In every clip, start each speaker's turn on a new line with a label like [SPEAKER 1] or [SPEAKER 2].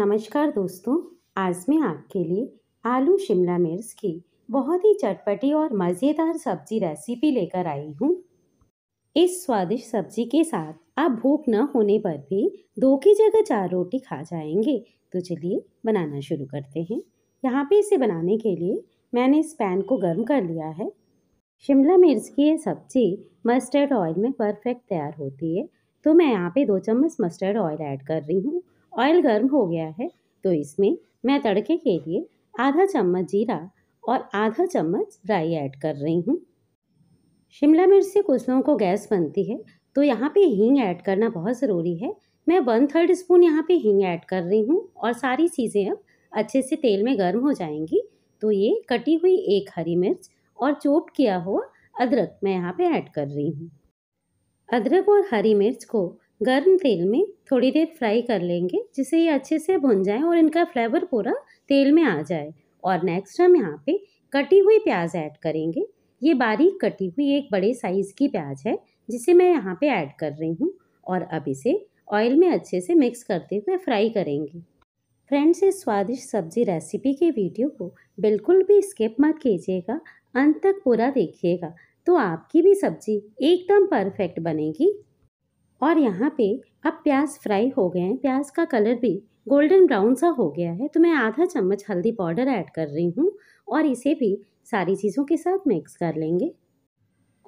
[SPEAKER 1] नमस्कार दोस्तों आज मैं आपके लिए आलू शिमला मिर्च की बहुत ही चटपटी और मज़ेदार सब्जी रेसिपी लेकर आई हूँ इस स्वादिष्ट सब्जी के साथ आप भूख न होने पर भी दो की जगह चार रोटी खा जाएंगे तो चलिए बनाना शुरू करते हैं यहाँ पे इसे बनाने के लिए मैंने इस पैन को गर्म कर लिया है शिमला मिर्च की ये सब्ज़ी मस्टर्ड ऑयल में परफेक्ट तैयार होती है तो मैं यहाँ पे दो चम्मच मस्टर्ड ऑयल ऐड कर रही हूँ ऑयल गर्म हो गया है तो इसमें मैं तड़के के लिए आधा चम्मच जीरा और आधा चम्मच राई ऐड कर रही हूँ शिमला मिर्च से कुछ लोगों को गैस बनती है तो यहाँ पे हींग ऐड करना बहुत ज़रूरी है मैं वन थर्ड स्पून यहाँ पे हींग ऐड कर रही हूँ और सारी चीज़ें अब अच्छे से तेल में गर्म हो जाएंगी तो ये कटी हुई एक हरी मिर्च और चोप किया हुआ अदरक मैं यहाँ पे ऐड कर रही हूँ अदरक और हरी मिर्च को गर्म तेल में थोड़ी देर फ्राई कर लेंगे जिससे ये अच्छे से भुन जाए और इनका फ्लेवर पूरा तेल में आ जाए और नेक्स्ट हम यहाँ पे कटी हुई प्याज ऐड करेंगे ये बारीक कटी हुई एक बड़े साइज़ की प्याज है जिसे मैं यहाँ पे ऐड कर रही हूँ और अब इसे ऑयल में अच्छे से मिक्स करते हुए फ्राई करेंगे फ्रेंड्स इस स्वादिष्ट सब्जी रेसिपी के वीडियो को बिल्कुल भी स्किप मत कीजिएगा अंत तक पूरा देखिएगा तो आपकी भी सब्जी एकदम परफेक्ट बनेगी और यहाँ पे अब प्याज फ्राई हो गए हैं प्याज का कलर भी गोल्डन ब्राउन सा हो गया है तो मैं आधा चम्मच हल्दी पाउडर ऐड कर रही हूँ और इसे भी सारी चीज़ों के साथ मिक्स कर लेंगे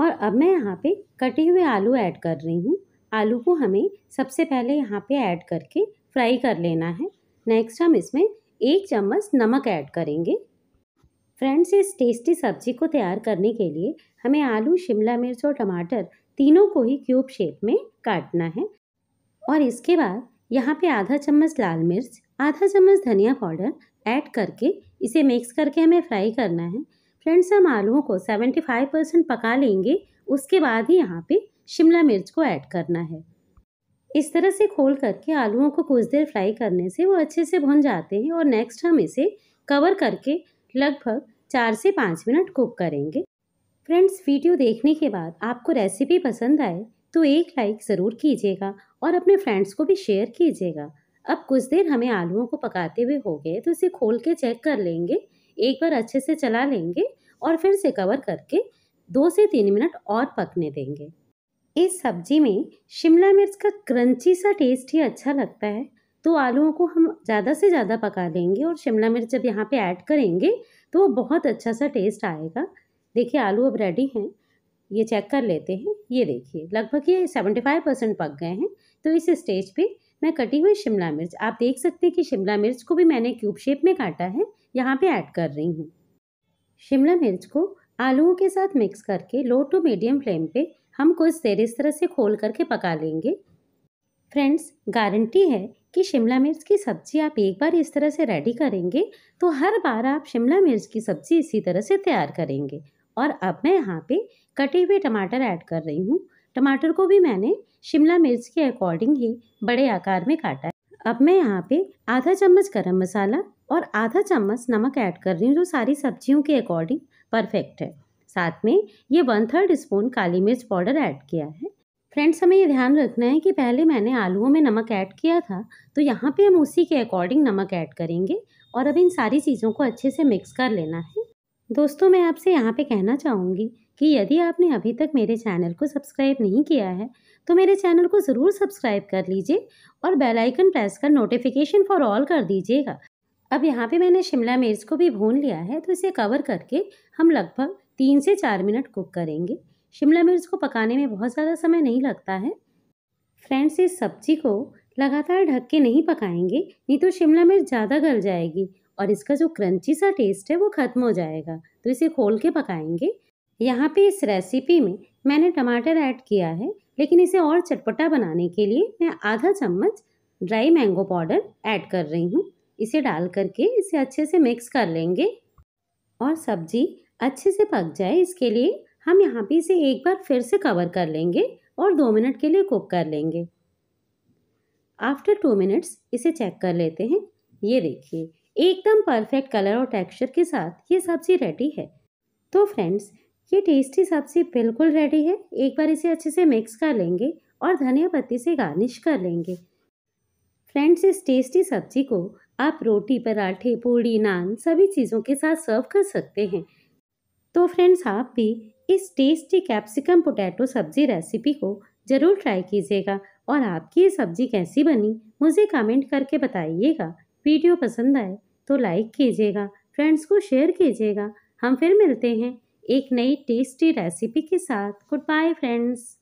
[SPEAKER 1] और अब मैं यहाँ पे कटे हुए आलू ऐड कर रही हूँ आलू को हमें सबसे पहले यहाँ पे ऐड करके फ्राई कर लेना है नेक्स्ट हम इसमें एक चम्मच नमक ऐड करेंगे फ्रेंड्स इस टेस्टी सब्जी को तैयार करने के लिए हमें आलू शिमला मिर्च और टमाटर तीनों को ही क्यूब शेप में काटना है और इसके बाद यहाँ पे आधा चम्मच लाल मिर्च आधा चम्मच धनिया पाउडर ऐड करके इसे मिक्स करके हमें फ्राई करना है फ्रेंड्स हम आलूओं को 75 परसेंट पका लेंगे उसके बाद ही यहाँ पे शिमला मिर्च को ऐड करना है इस तरह से खोल करके आलूओं को कुछ देर फ्राई करने से वो अच्छे से भुन जाते हैं और नेक्स्ट हम इसे कवर करके लगभग चार से पाँच मिनट कुक करेंगे फ्रेंड्स वीडियो देखने के बाद आपको रेसिपी पसंद आए तो एक लाइक ज़रूर कीजिएगा और अपने फ्रेंड्स को भी शेयर कीजिएगा अब कुछ देर हमें आलूओं को पकाते हुए हो गए तो इसे खोल के चेक कर लेंगे एक बार अच्छे से चला लेंगे और फिर से कवर करके दो से तीन मिनट और पकने देंगे इस सब्जी में शिमला मिर्च का क्रंची सा टेस्ट ही अच्छा लगता है तो आलूओं को हम ज़्यादा से ज़्यादा पका लेंगे और शिमला मिर्च जब यहाँ पे ऐड करेंगे तो वो बहुत अच्छा सा टेस्ट आएगा देखिए आलू अब रेडी हैं ये चेक कर लेते हैं ये देखिए लगभग ये सेवेंटी फाइव परसेंट पक गए हैं तो इस स्टेज पे मैं कटी हुई शिमला मिर्च आप देख सकते हैं कि शिमला मिर्च को भी मैंने क्यूब शेप में काटा है यहाँ पर ऐड कर रही हूँ शिमला मिर्च को आलूओं के साथ मिक्स करके लो टू मीडियम फ्लेम पर हम कुछ देर इस तरह से खोल करके पका लेंगे फ्रेंड्स गारंटी है कि शिमला मिर्च की सब्ज़ी आप एक बार इस तरह से रेडी करेंगे तो हर बार आप शिमला मिर्च की सब्ज़ी इसी तरह से तैयार करेंगे और अब मैं यहाँ पे कटे हुए टमाटर ऐड कर रही हूँ टमाटर को भी मैंने शिमला मिर्च के अकॉर्डिंग ही बड़े आकार में काटा है अब मैं यहाँ पे आधा चम्मच गरम मसाला और आधा चम्मच नमक ऐड कर रही हूँ जो सारी सब्जियों के अकॉर्डिंग परफेक्ट है साथ में ये वन थर्ड स्पून काली मिर्च पाउडर ऐड किया है फ्रेंड्स हमें ये ध्यान रखना है कि पहले मैंने आलूओं में नमक ऐड किया था तो यहाँ पे हम उसी के अकॉर्डिंग नमक ऐड करेंगे और अब इन सारी चीज़ों को अच्छे से मिक्स कर लेना है दोस्तों मैं आपसे यहाँ पे कहना चाहूँगी कि यदि आपने अभी तक मेरे चैनल को सब्सक्राइब नहीं किया है तो मेरे चैनल को ज़रूर सब्सक्राइब कर लीजिए और बेलाइकन प्रेस कर नोटिफिकेशन फॉर ऑल कर दीजिएगा अब यहाँ पर मैंने शिमला मिर्च को भी भून लिया है तो इसे कवर करके हम लगभग तीन से चार मिनट कुक करेंगे शिमला मिर्च को पकाने में बहुत ज़्यादा समय नहीं लगता है फ्रेंड्स इस सब्जी को लगातार ढक के नहीं पकाएंगे नहीं तो शिमला मिर्च ज़्यादा गल जाएगी और इसका जो क्रंची सा टेस्ट है वो ख़त्म हो जाएगा तो इसे खोल के पकाएंगे यहाँ पे इस रेसिपी में मैंने टमाटर ऐड किया है लेकिन इसे और चटपटा बनाने के लिए मैं आधा चम्मच ड्राई मैंगो पाउडर ऐड कर रही हूँ इसे डाल करके इसे अच्छे से मिक्स कर लेंगे और सब्जी अच्छे से पक जाए इसके लिए हम यहाँ पे इसे एक बार फिर से कवर कर लेंगे और दो मिनट के लिए कुक कर लेंगे आफ्टर टू मिनट्स इसे चेक कर लेते हैं ये देखिए एकदम परफेक्ट कलर और टेक्सचर के साथ ये सब्ज़ी रेडी है तो फ्रेंड्स ये टेस्टी सब्ज़ी बिल्कुल रेडी है एक बार इसे अच्छे से मिक्स कर लेंगे और धनिया पत्ती से गार्निश कर लेंगे फ्रेंड्स इस टेस्टी सब्ज़ी को आप रोटी पराठे पूड़ी नान सभी चीज़ों के साथ सर्व कर सकते हैं तो फ्रेंड्स आप भी इस टेस्टी कैप्सिकम पोटैटो सब्जी रेसिपी को ज़रूर ट्राई कीजिएगा और आपकी ये सब्जी कैसी बनी मुझे कमेंट करके बताइएगा वीडियो पसंद आए तो लाइक कीजिएगा फ्रेंड्स को शेयर कीजिएगा हम फिर मिलते हैं एक नई टेस्टी रेसिपी के साथ गुड बाय फ्रेंड्स